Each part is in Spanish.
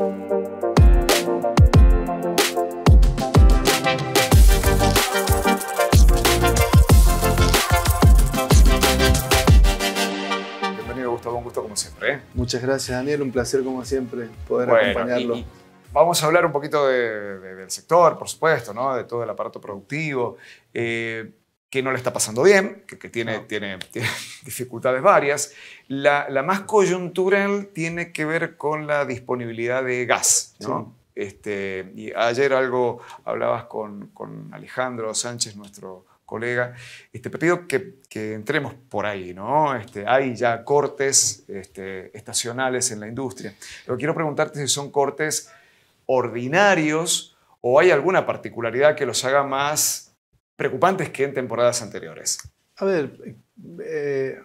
Bienvenido, Gustavo, un gusto como siempre. ¿eh? Muchas gracias, Daniel. Un placer, como siempre, poder acompañarlo. Vamos a hablar un poquito del sector, por supuesto, ¿no? de todo el aparato productivo. Eh, que no le está pasando bien, que, tiene, tiene, dificultades varias. La, más coyuntural tiene que ver con la disponibilidad de gas. Este, y ayer algo hablabas con, con Alejandro Sánchez, nuestro colega. Este, pido que, entremos por ahí, ¿no? Este, hay ya cortes este, estacionales en la industria. Lo quiero preguntarte si son cortes ordinarios o hay alguna particularidad que los haga más preocupantes que en temporadas anteriores? A ver, eh,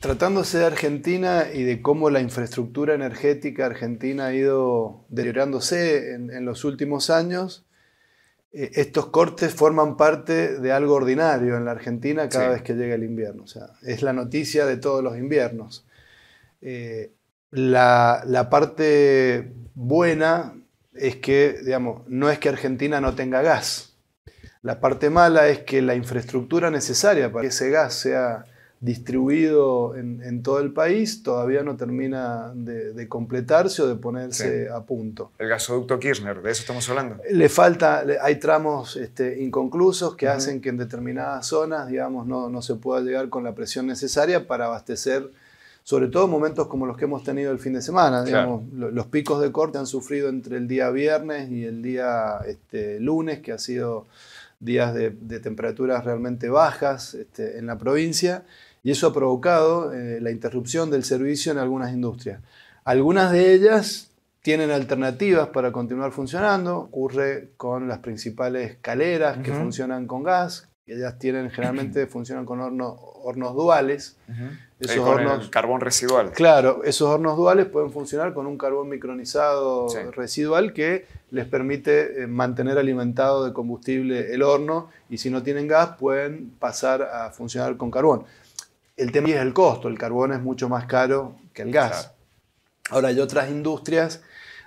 tratándose de Argentina y de cómo la infraestructura energética argentina ha ido deteriorándose en, los últimos años, eh, estos cortes forman parte de algo ordinario en la Argentina cada vez que llega el invierno. O sea, es la noticia de todos los inviernos. Eh, la, la parte buena es que, digamos, no es que Argentina no tenga gas la parte mala es que la infraestructura necesaria para que ese gas sea distribuido en, todo el país todavía no termina de, completarse o de ponerse a punto. El gasoducto Kirchner, de eso estamos hablando. Le falta, hay tramos este, inconclusos que hacen que en determinadas zonas, digamos, no, se pueda llegar con la presión necesaria para abastecer sobre todo momentos como los que hemos tenido el fin de semana. Digamos, Los picos de corte han sufrido entre el día viernes y el día este, lunes, que ha sido días de, temperaturas realmente bajas este, en la provincia y eso ha provocado eh, la interrupción del servicio en algunas industrias. Algunas de ellas tienen alternativas para continuar funcionando, ocurre con las principales caleras que funcionan con gas, ellas tienen generalmente funcionan con hornos duales. Eh, esos hornos, carbón residual. Claro, esos hornos duales pueden funcionar con un carbón micronizado residual que les permite eh, mantener alimentado de combustible el horno y si no tienen gas pueden pasar a funcionar con carbón. El tema es el costo, el carbón es mucho más caro que el gas. Ahora hay otras industrias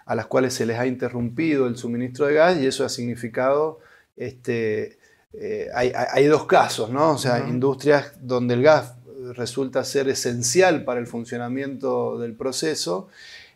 a las cuales se les ha interrumpido el suministro de gas y eso ha significado este, eh, hay, dos casos, ¿no? O sea, industrias donde el gas resulta ser esencial para el funcionamiento del proceso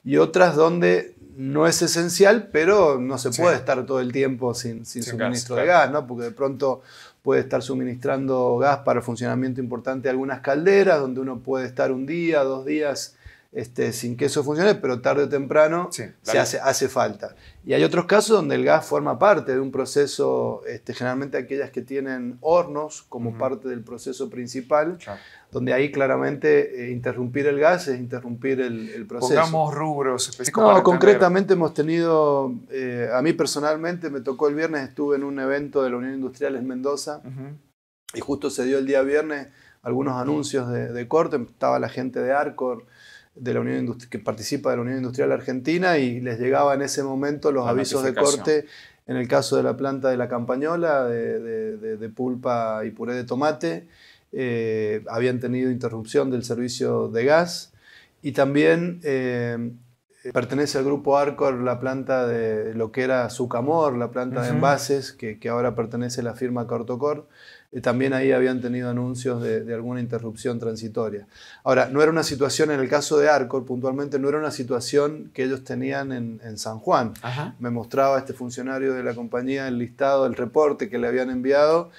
y otras donde no es esencial, pero no se puede estar todo el tiempo sin, suministro de gas, ¿no? porque de pronto puede estar suministrando gas para funcionamiento importante de algunas calderas, donde uno puede estar un día, dos días este, sin que eso funcione, pero tarde o temprano se hace, hace, falta. Y hay otros casos donde el gas forma parte de un proceso, este, generalmente aquellas que tienen hornos como parte del proceso principal, donde ahí claramente eh, interrumpir el gas es interrumpir el, proceso. Pongamos rubros concretamente hemos tenido, eh, a mí personalmente me tocó el viernes, estuve en un evento de la Unión Industrial en Mendoza y justo se dio el día viernes algunos anuncios de corte, estaba la gente de Arcor de la Unión que participa de la Unión Industrial Argentina y les llegaba en ese momento los avisos de corte en el caso de la planta de la campañola, de, pulpa y puré de tomate, eh, habían tenido interrupción del servicio de gas y también eh, eh, pertenece al grupo Arcor la planta de lo que era Sucamor, la planta de envases, que, ahora pertenece a la firma Cortocor. Eh, también ahí habían tenido anuncios de, alguna interrupción transitoria. Ahora, no era una situación, en el caso de Arcor puntualmente, no era una situación que ellos tenían en, San Juan. Me mostraba este funcionario de la compañía el listado, el reporte que le habían enviado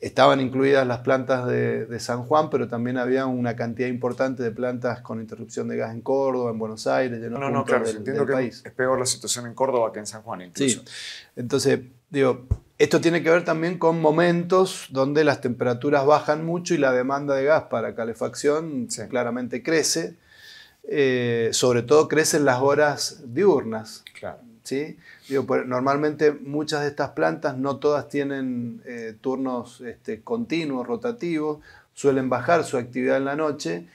Estaban incluidas las plantas de, San Juan, pero también había una cantidad importante de plantas con interrupción de gas en Córdoba, en Buenos Aires, en no, no, no, claro, entiendo que Es peor la situación en Córdoba que en San Juan, incluso. Sí. Entonces, digo, esto tiene que ver también con momentos donde las temperaturas bajan mucho y la demanda de gas para calefacción claramente crece. Eh, sobre todo crecen las horas diurnas. Claro. Digo, normalmente muchas de estas plantas, no todas tienen eh, turnos este, continuos, rotativos, suelen bajar su actividad en la noche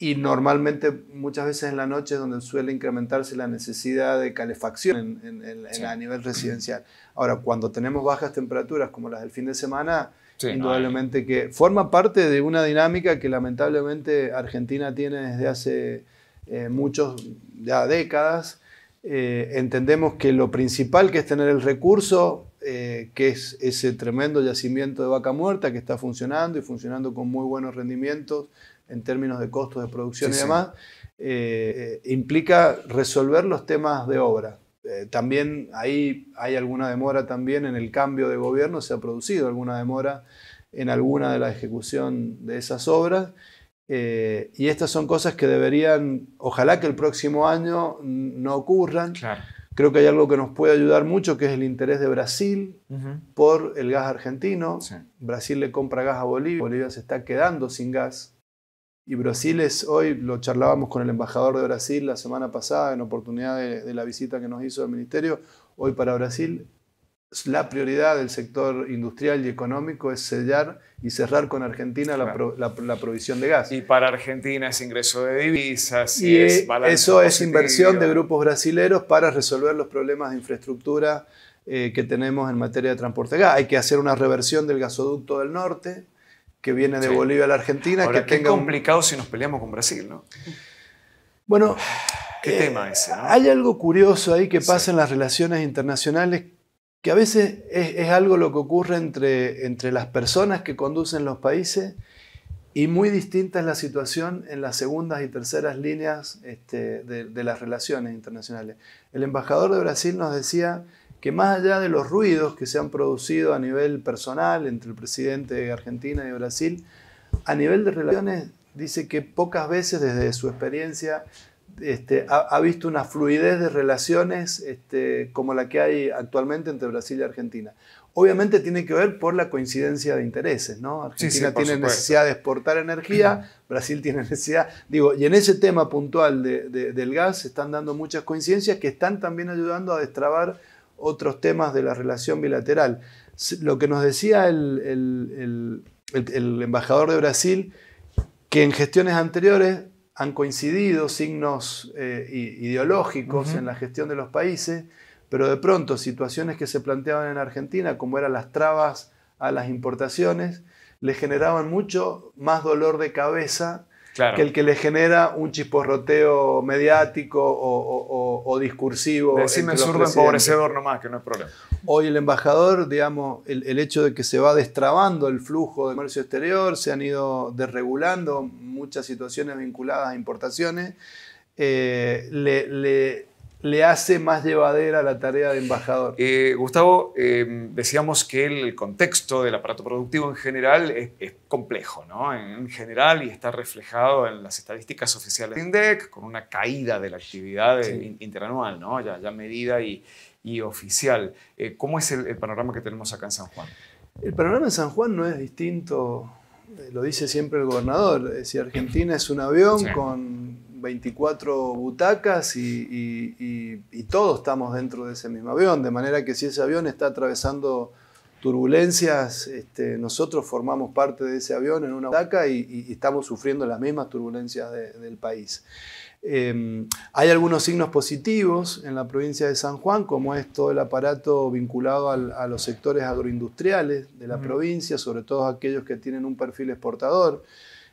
y normalmente muchas veces en la noche es donde suele incrementarse la necesidad de calefacción en, a nivel residencial. Ahora, cuando tenemos bajas temperaturas como las del fin de semana, indudablemente que forma parte de una dinámica que lamentablemente Argentina tiene desde hace eh, muchos, ya décadas, eh, entendemos que lo principal que es tener el recurso, eh, que es ese tremendo yacimiento de vaca muerta que está funcionando y funcionando con muy buenos rendimientos en términos de costos de producción y demás, eh, implica resolver los temas de obra. también ahí hay alguna demora también en el cambio de gobierno, se ha producido alguna demora en alguna de la ejecución de esas obras eh, y estas son cosas que deberían, ojalá que el próximo año no ocurran. Creo que hay algo que nos puede ayudar mucho, que es el interés de Brasil por el gas argentino. Brasil le compra gas a Bolivia, Bolivia se está quedando sin gas. Y Brasil es, hoy lo charlábamos con el embajador de Brasil la semana pasada en oportunidad de la visita que nos hizo el ministerio, hoy para Brasil la prioridad del sector industrial y económico es sellar y cerrar con Argentina la, provisión de gas. Y para Argentina es ingreso de divisas y, y eh, Eso es inversión de grupos brasileros para resolver los problemas de infraestructura eh, que tenemos en materia de transporte de gas. Hay que hacer una reversión del gasoducto del norte que viene de Bolivia a la Argentina. Ahora, qué complicado si nos peleamos con Brasil, ¿no? Bueno, ¿qué eh, tema ese? Hay algo curioso ahí que pasa en las relaciones internacionales que a veces es, algo lo que ocurre entre, entre las personas que conducen los países y muy distinta es la situación en las segundas y terceras líneas este, de, las relaciones internacionales. El embajador de Brasil nos decía que más allá de los ruidos que se han producido a nivel personal entre el presidente de Argentina y Brasil, a nivel de relaciones dice que pocas veces desde su experiencia este, ha, visto una fluidez de relaciones este, como la que hay actualmente entre Brasil y Argentina. Obviamente tiene que ver por la coincidencia de intereses, Argentina tiene necesidad de exportar energía, Brasil tiene necesidad, digo, y en ese tema puntual del gas se están dando muchas coincidencias que están también ayudando a destrabar otros temas de la relación bilateral. Lo que nos decía el embajador de Brasil, que en gestiones anteriores han coincidido signos eh, ideológicos en la gestión de los países, pero de pronto situaciones que se planteaban en Argentina, como eran las trabas a las importaciones, le generaban mucho más dolor de cabeza que el que le genera un chisporroteo mediático o, discursivo. Decime zurdo empobrecedor nomás, que no es problema. Hoy el embajador, digamos, el, hecho de que se va destrabando el flujo de comercio exterior, se han ido desregulando muchas situaciones vinculadas a importaciones, eh, le, le, le hace más llevadera la tarea de embajador? Eh, Gustavo, eh, decíamos que el contexto del aparato productivo en general es, complejo, ¿no? En general, y está reflejado en las estadísticas oficiales de INDEC, con una caída de la actividad interanual, ¿no? Ya, medida y, oficial. Eh, ¿Cómo es el, panorama que tenemos acá en San Juan? El panorama en San Juan no es distinto lo dice siempre el gobernador, si Argentina es un avión con 24 butacas y, todos estamos dentro de ese mismo avión, de manera que si ese avión está atravesando turbulencias, este, nosotros formamos parte de ese avión en una butaca y, estamos sufriendo las mismas turbulencias del país. Em, hay algunos signos positivos en la provincia de San Juan, como es todo el aparato vinculado a los sectores agroindustriales de la provincia, sobre todo aquellos que tienen un perfil exportador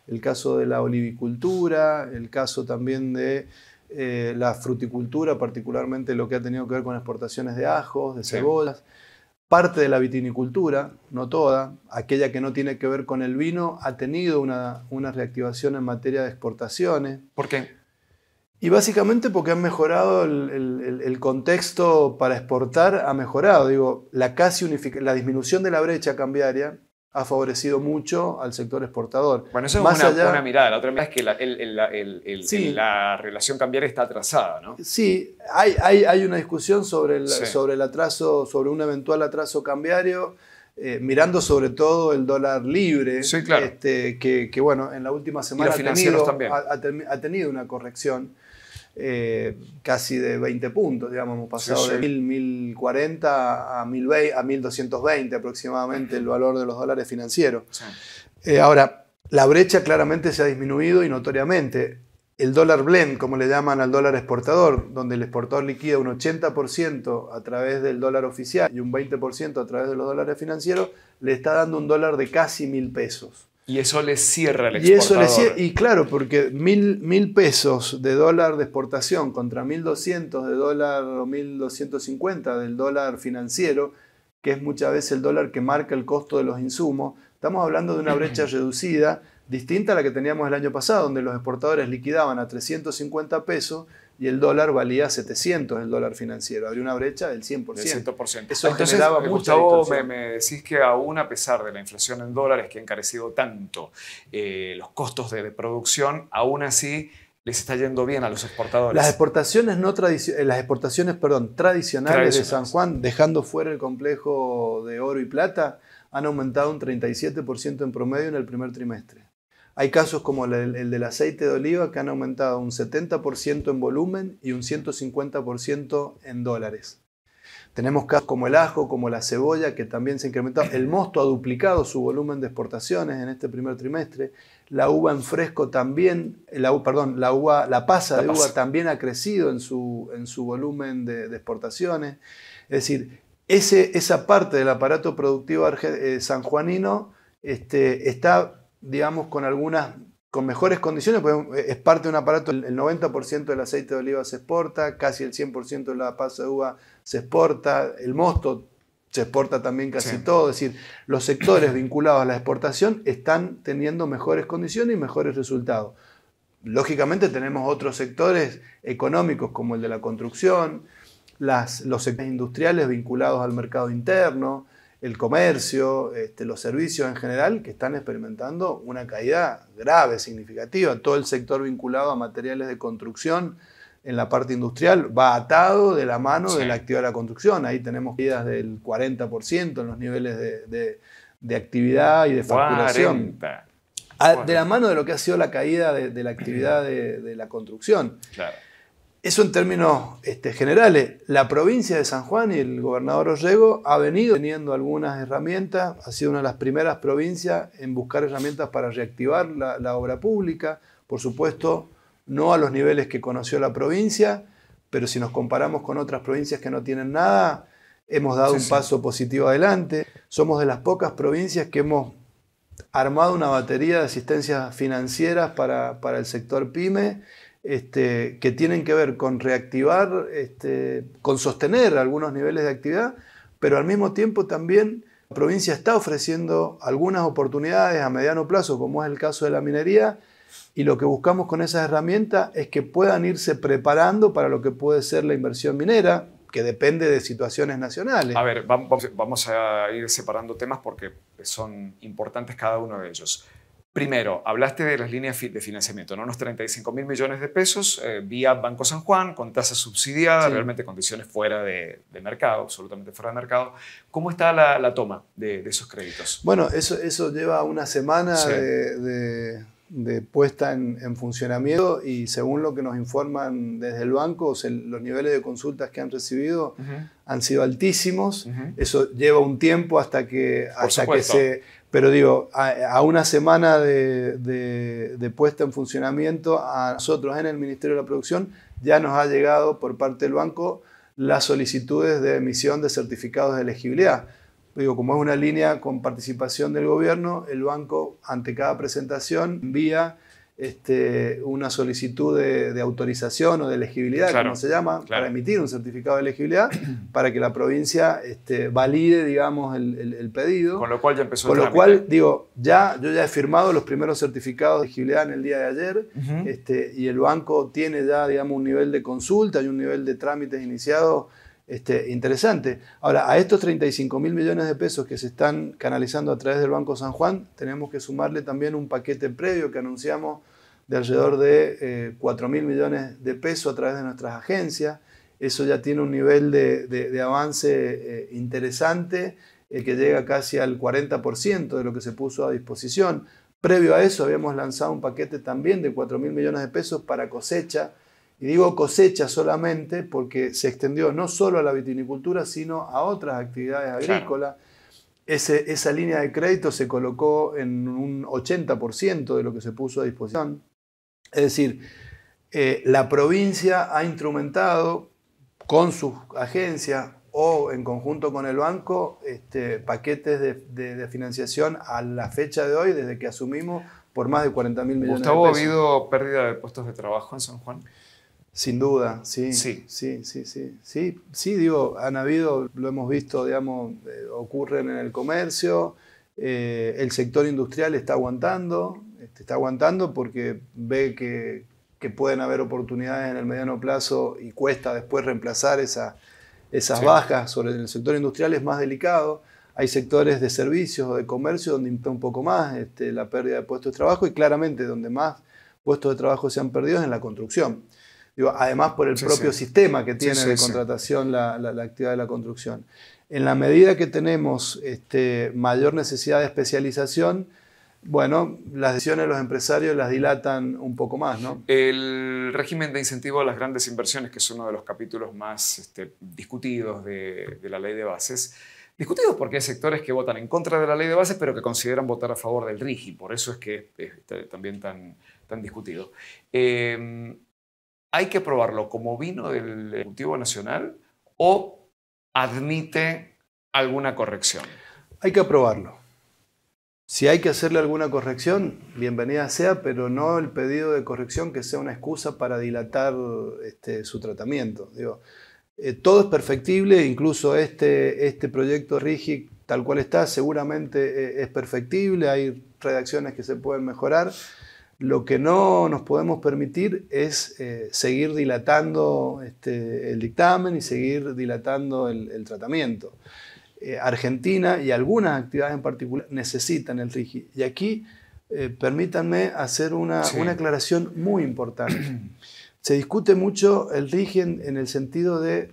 el caso de la olivicultura, el caso también de eh, la fruticultura, particularmente lo que ha tenido que ver con exportaciones de ajos, de cebollas, parte de la vitinicultura, no toda, aquella que no tiene que ver con el vino, ha tenido una, reactivación en materia de exportaciones. ¿Por qué? Y básicamente porque han mejorado el, contexto para exportar, ha mejorado. Digo, la, casi la disminución de la brecha cambiaria ha favorecido mucho al sector exportador. Bueno, eso es una, mirada. La otra mirada es que la, relación cambiaria está atrasada, ¿no? Sí, hay, hay, hay una discusión sobre el, sobre el atraso, sobre un eventual atraso cambiario, eh, mirando sobre todo el dólar libre, este, que, bueno, en la última semana ha tenido, ha tenido una corrección. Eh, casi de 20 puntos, digamos, hemos pasado de 1040 a, 1220 aproximadamente el valor de los dólares financieros. Eh, ahora, la brecha claramente se ha disminuido y notoriamente. El dólar blend, como le llaman al dólar exportador, donde el exportador liquida un 80% a través del dólar oficial y un 20% a través de los dólares financieros, le está dando un dólar de casi mil pesos. Y eso le cierra el exportador. y claro, porque mil, mil pesos de dólar de exportación contra doscientos de dólar o mil doscientos cincuenta del dólar financiero, que es muchas veces el dólar que marca el costo de los insumos, estamos hablando de una brecha reducida distinta a la que teníamos el año pasado, donde los exportadores liquidaban a 350 pesos y el dólar valía 700 el dólar financiero. Habría una brecha del 100%. 100%. Eso Entonces, generaba Gustavo, me, decís que aún a pesar de la inflación en dólares que ha encarecido tanto eh, los costos de, producción, aún así les está yendo bien a los exportadores. Las exportaciones, no eh, las exportaciones perdón, tradicionales, de San Juan, dejando fuera el complejo de oro y plata, han aumentado un 37% en promedio en el primer trimestre. Hay casos como el, del aceite de oliva que han aumentado un 70% en volumen y un 150% en dólares. Tenemos casos como el ajo, como la cebolla, que también se ha incrementado. El mosto ha duplicado su volumen de exportaciones en este primer trimestre. La uva en fresco también, perdón, la, uva, la pasa de uva también ha crecido en su, en su volumen de, exportaciones. Es decir, ese, esa parte del aparato productivo eh, sanjuanino este, está digamos, con algunas, con mejores condiciones, porque eh, es parte de un aparato, el 90% del aceite de oliva se exporta, casi el 100% de la pasa de uva se exporta, el mosto se exporta también casi todo, es decir, los sectores vinculados a la exportación están teniendo mejores condiciones y mejores resultados. Lógicamente tenemos otros sectores económicos como el de la construcción, los sectores industriales vinculados al mercado interno, el comercio, este, los servicios en general, que están experimentando una caída grave, significativa. Todo el sector vinculado a materiales de construcción en la parte industrial va atado de la mano de la actividad de la construcción. Ahí tenemos caídas del 40% en los niveles de, actividad y de facturación. Ah, de la mano de lo que ha sido la caída de, de la actividad de, la construcción. Claro. Eso en términos este, generales. La provincia de San Juan y el gobernador Ollego ha venido teniendo algunas herramientas, ha sido una de las primeras provincias en buscar herramientas para reactivar la, obra pública, por supuesto, no a los niveles que conoció la provincia, pero si nos comparamos con otras provincias que no tienen nada, hemos dado un paso positivo adelante. Somos de las pocas provincias que hemos armado una batería de asistencias financieras para, para el sector pyme este, que tienen que ver con reactivar, este, con sostener algunos niveles de actividad, pero al mismo tiempo también la provincia está ofreciendo algunas oportunidades a mediano plazo, como es el caso de la minería, y lo que buscamos con esas herramientas es que puedan irse preparando para lo que puede ser la inversión minera, que depende de situaciones nacionales. A ver, vamos a ir separando temas porque son importantes cada uno de ellos. Primero, hablaste de las líneas de financiamiento, ¿no? unos 35 mil millones de pesos eh, vía Banco San Juan, con tasas subsidiadas, realmente condiciones fuera de, mercado, absolutamente fuera de mercado. ¿Cómo está la, toma de, esos créditos? Bueno, eso, eso lleva una semana de, puesta en, funcionamiento y según lo que nos informan desde el banco, los niveles de consultas que han recibido han sido altísimos. Eso lleva un tiempo hasta que, que se pero digo, a, una semana de, puesta en funcionamiento, a nosotros en el Ministerio de la Producción ya nos ha llegado por parte del banco las solicitudes de emisión de certificados de elegibilidad. Digo, como es una línea con participación del gobierno, el banco ante cada presentación envía este, una solicitud de, autorización o de elegibilidad, como se llama, para emitir un certificado de elegibilidad, para que la provincia este, valide, digamos, el, pedido. Con lo cual ya empezó Con lo cual, digo, ya, yo ya he firmado los primeros certificados de elegibilidad en el día de ayer, este, y el banco tiene ya, digamos, un nivel de consulta y un nivel de trámites iniciados este, interesante. Ahora, a estos 35 mil millones de pesos que se están canalizando a través del Banco San Juan, tenemos que sumarle también un paquete previo que anunciamos de alrededor de 4 eh, mil millones de pesos a través de nuestras agencias. Eso ya tiene un nivel de, avance eh, interesante eh, que llega casi al 40% de lo que se puso a disposición. Previo a eso habíamos lanzado un paquete también de 4 mil millones de pesos para cosecha y digo cosecha solamente porque se extendió no solo a la vitinicultura, sino a otras actividades agrícolas. esa línea de crédito se colocó en un 80% de lo que se puso a disposición. Es decir, eh, la provincia ha instrumentado con sus agencias o en conjunto con el banco este, paquetes de, financiación a la fecha de hoy, desde que asumimos, por más de 40 mil millones de pesos. ¿ha habido pérdida de puestos de trabajo en San Juan? Sin duda, sí. Sí, sí, sí, sí. Sí, sí digo, han habido, lo hemos visto, digamos, eh, ocurren en el comercio, eh, el sector industrial está aguantando, este, está aguantando porque ve que, pueden haber oportunidades en el mediano plazo y cuesta después reemplazar esas bajas. Sobre el sector industrial es más delicado. Hay sectores de servicios o de comercio donde importa un poco más este, la pérdida de puestos de trabajo y claramente donde más puestos de trabajo se han perdido es en la construcción además por el propio sistema que tiene de contratación la, actividad de la construcción. En la medida que tenemos este, mayor necesidad de especialización, bueno, las decisiones de los empresarios las dilatan un poco más, El régimen de incentivo a las grandes inversiones, que es uno de los capítulos más este, discutidos de, la ley de bases, discutidos porque hay sectores que votan en contra de la ley de bases, pero que consideran votar a favor del RIGI, por eso es que eh, es también tan, tan discutido. Eh, hay que probarlo como vino del Ejecutivo Nacional o admite alguna corrección? Hay que aprobarlo. Si hay que hacerle alguna corrección, bienvenida sea, pero no el pedido de corrección que sea una excusa para dilatar este, su tratamiento. Eh, todo es perfectible, incluso este, este proyecto RIGI tal cual está seguramente eh, es perfectible, hay redacciones que se pueden mejorar. Lo que no nos podemos permitir es eh, seguir dilatando este, el dictamen y seguir dilatando el, tratamiento. Eh, Argentina y algunas actividades en particular necesitan el RIGI. Y aquí eh, permítanme hacer una, aclaración muy importante. Se discute mucho el RIGI en, el sentido de,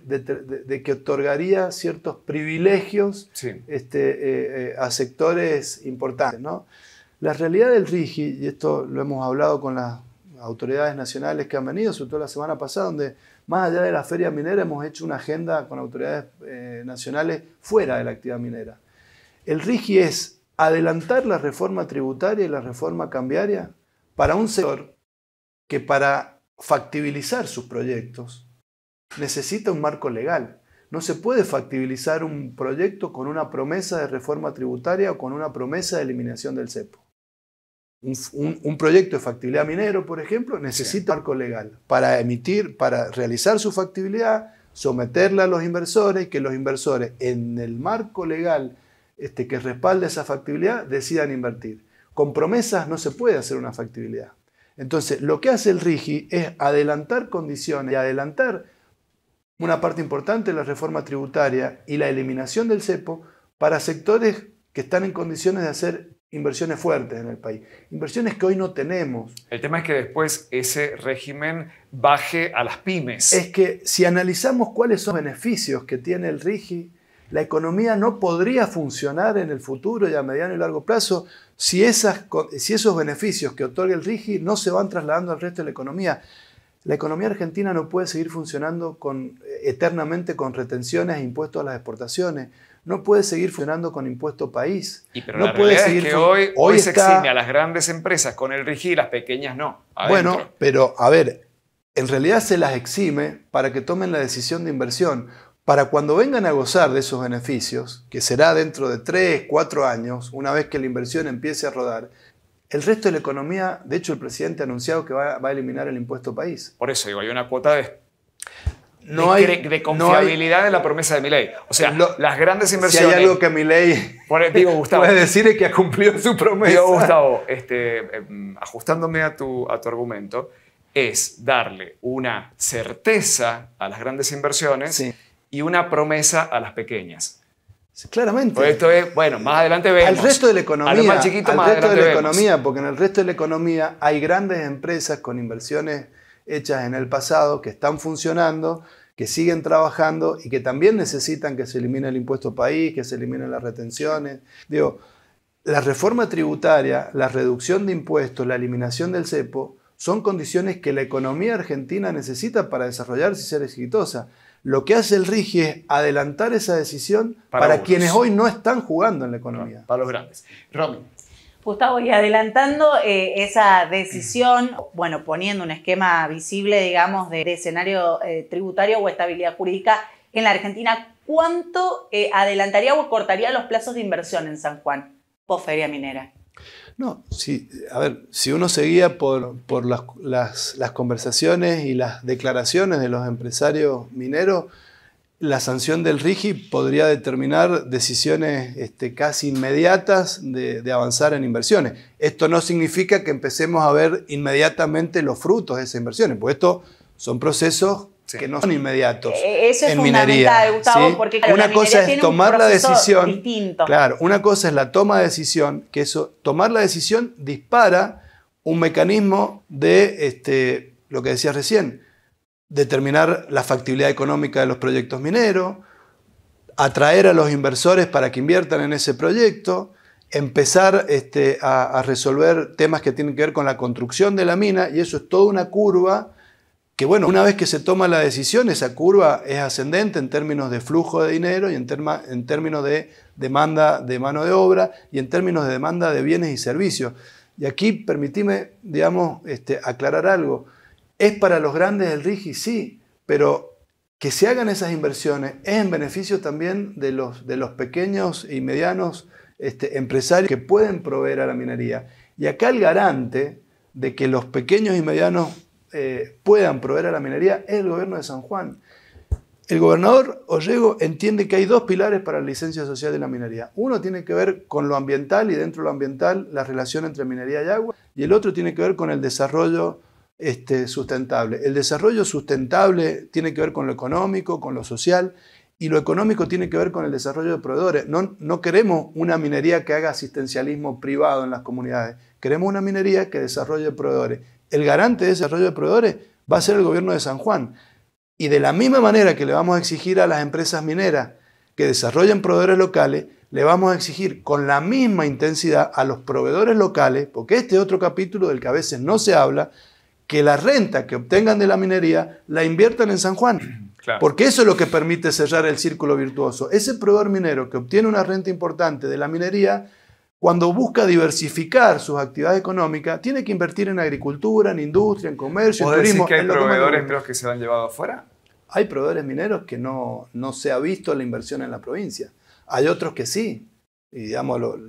que otorgaría ciertos privilegios este, a sectores importantes. ¿no? La realidad del RIGI, y esto lo hemos hablado con las autoridades nacionales que han venido, sobre todo la semana pasada, donde más allá de la feria minera hemos hecho una agenda con autoridades eh, nacionales fuera de la actividad minera. El RIGI es adelantar la reforma tributaria y la reforma cambiaria para un sector que para factibilizar sus proyectos necesita un marco legal. No se puede factibilizar un proyecto con una promesa de reforma tributaria o con una promesa de eliminación del cepo. Un, proyecto de factibilidad minero, por ejemplo, necesita un marco legal para emitir, para realizar su factibilidad, someterla a los inversores, que los inversores en el marco legal este, que respalde esa factibilidad decidan invertir. Con promesas no se puede hacer una factibilidad. Entonces, lo que hace el RIGI es adelantar condiciones y adelantar una parte importante de la reforma tributaria y la eliminación del CEPO para sectores que están en condiciones de hacer inversiones fuertes en el país, inversiones que hoy no tenemos. El tema es que después ese régimen baje a las pymes. Es que si analizamos cuáles son los beneficios que tiene el RIGI, la economía no podría funcionar en el futuro y a mediano y largo plazo si, esas, si esos beneficios que otorga el RIGI no se van trasladando al resto de la economía. La economía argentina no puede seguir funcionando con, eh, eternamente con retenciones e impuestos a las exportaciones no puede seguir funcionando con impuesto país. Y no puede es que hoy, hoy, se exime a las grandes empresas con el RIGI y las pequeñas no. Bueno, pero a ver, en realidad se las exime para que tomen la decisión de inversión. Para cuando vengan a gozar de esos beneficios, que será dentro de 3, 4 años, una vez que la inversión empiece a rodar, el resto de la economía, de hecho el presidente ha anunciado que va, va a eliminar el impuesto país. Por eso digo, hay una cuota de no de, hay, de confiabilidad en la promesa de mi ley. O sea, las grandes inversiones. Si hay algo que mi ley puede decir es que ha cumplido su promesa. Digo, Gustavo, este, em, ajustándome a tu, a tu argumento, es darle una certeza a las grandes inversiones y una promesa a las pequeñas. Claramente. Pues esto es, bueno, más adelante vemos. Al resto de la economía. Más chiquito, al resto de la economía, porque en el resto de la economía hay grandes empresas con inversiones hechas en el pasado, que están funcionando, que siguen trabajando y que también necesitan que se elimine el impuesto país, que se eliminen las retenciones. Digo, la reforma tributaria, la reducción de impuestos, la eliminación del cepo, son condiciones que la economía argentina necesita para desarrollarse y ser exitosa. Lo que hace el RIGI es adelantar esa decisión para, quienes hoy no están jugando en la economía. Para los grandes. Romy, Gustavo, y adelantando eh, esa decisión, bueno, poniendo un esquema visible, digamos, de, escenario eh, tributario o estabilidad jurídica en la Argentina, ¿cuánto eh, adelantaría o cortaría los plazos de inversión en San Juan, feria minera? No, sí, a ver, si uno seguía por, las conversaciones y las declaraciones de los empresarios mineros, la sanción del RIGI podría determinar decisiones este, casi inmediatas de, avanzar en inversiones. Esto no significa que empecemos a ver inmediatamente los frutos de esas inversiones, porque esto son procesos que no son inmediatos. E-, e-, eso es fundamental, Gustavo, porque una cosa es tomar la decisión. Claro, una cosa es la toma de decisión, que eso, tomar la decisión dispara un mecanismo de este, lo que decías recién, determinar la factibilidad económica de los proyectos mineros, atraer a los inversores para que inviertan en ese proyecto, empezar este, a, resolver temas que tienen que ver con la construcción de la mina, y eso es toda una curva que, bueno, una vez que se toma la decisión, esa curva es ascendente en términos de flujo de dinero y en, en términos de demanda de mano de obra y en términos de demanda de bienes y servicios. Y aquí permitime, digamos, este, aclarar algo. ¿Es para los grandes del RIGI? Sí, pero que se hagan esas inversiones es en beneficio también de los, de los pequeños y medianos este, empresarios que pueden proveer a la minería. Y acá el garante de que los pequeños y medianos eh, puedan proveer a la minería es el gobierno de San Juan. El gobernador Ollego entiende que hay dos pilares para la licencia social de la minería. Uno tiene que ver con lo ambiental y dentro de lo ambiental la relación entre minería y agua, y el otro tiene que ver con el desarrollo este, sustentable. El desarrollo sustentable tiene que ver con lo económico, con lo social, y lo económico tiene que ver con el desarrollo de proveedores. No, no queremos una minería que haga asistencialismo privado en las comunidades, queremos una minería que desarrolle proveedores. El garante de desarrollo de proveedores va a ser el gobierno de San Juan. Y de la misma manera que le vamos a exigir a las empresas mineras que desarrollen proveedores locales, le vamos a exigir con la misma intensidad a los proveedores locales, porque este otro capítulo del que a veces no se habla, que la renta que obtengan de la minería la inviertan en San Juan. Porque eso es lo que permite cerrar el círculo virtuoso. Ese proveedor minero que obtiene una renta importante de la minería, cuando busca diversificar sus actividades económicas, tiene que invertir en agricultura, en industria, en comercio, en turismo. que hay proveedores mineros que se han llevado afuera? Hay proveedores mineros que no, no se ha visto la inversión en la provincia. Hay otros que sí. Y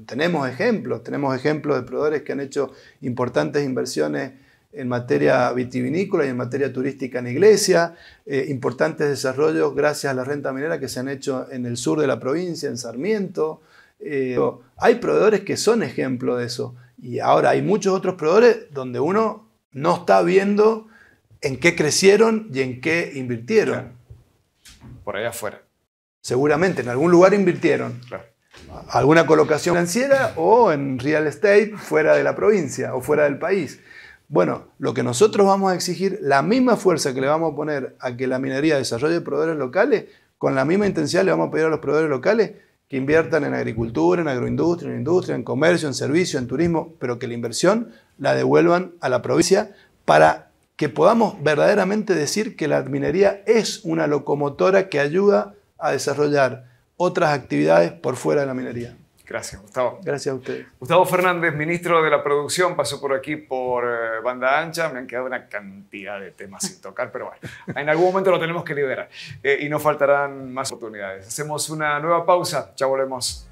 tenemos ejemplos, tenemos ejemplos de proveedores que han hecho importantes inversiones en materia vitivinícola y en materia turística en Iglesia, eh, importantes desarrollos gracias a la renta minera que se han hecho en el sur de la provincia, en Sarmiento. Eh, hay proveedores que son ejemplo de eso. Y ahora hay muchos otros proveedores donde uno no está viendo en qué crecieron y en qué invirtieron. Por allá afuera. Seguramente, en algún lugar invirtieron. Alguna colocación financiera o en real estate fuera de la provincia o fuera del país. Bueno, lo que nosotros vamos a exigir, la misma fuerza que le vamos a poner a que la minería desarrolle proveedores locales, con la misma intensidad le vamos a pedir a los proveedores locales que inviertan en agricultura, en agroindustria, en industria, en comercio, en servicio, en turismo, pero que la inversión la devuelvan a la provincia para que podamos verdaderamente decir que la minería es una locomotora que ayuda a desarrollar otras actividades por fuera de la minería. Gracias, Gustavo. Gracias a ustedes. Gustavo Fernández, ministro de la Producción, pasó por aquí por eh, Banda Ancha. Me han quedado una cantidad de temas sin tocar, pero bueno, en algún momento lo tenemos que liberar eh, y no faltarán más oportunidades. Hacemos una nueva pausa. Ya volvemos.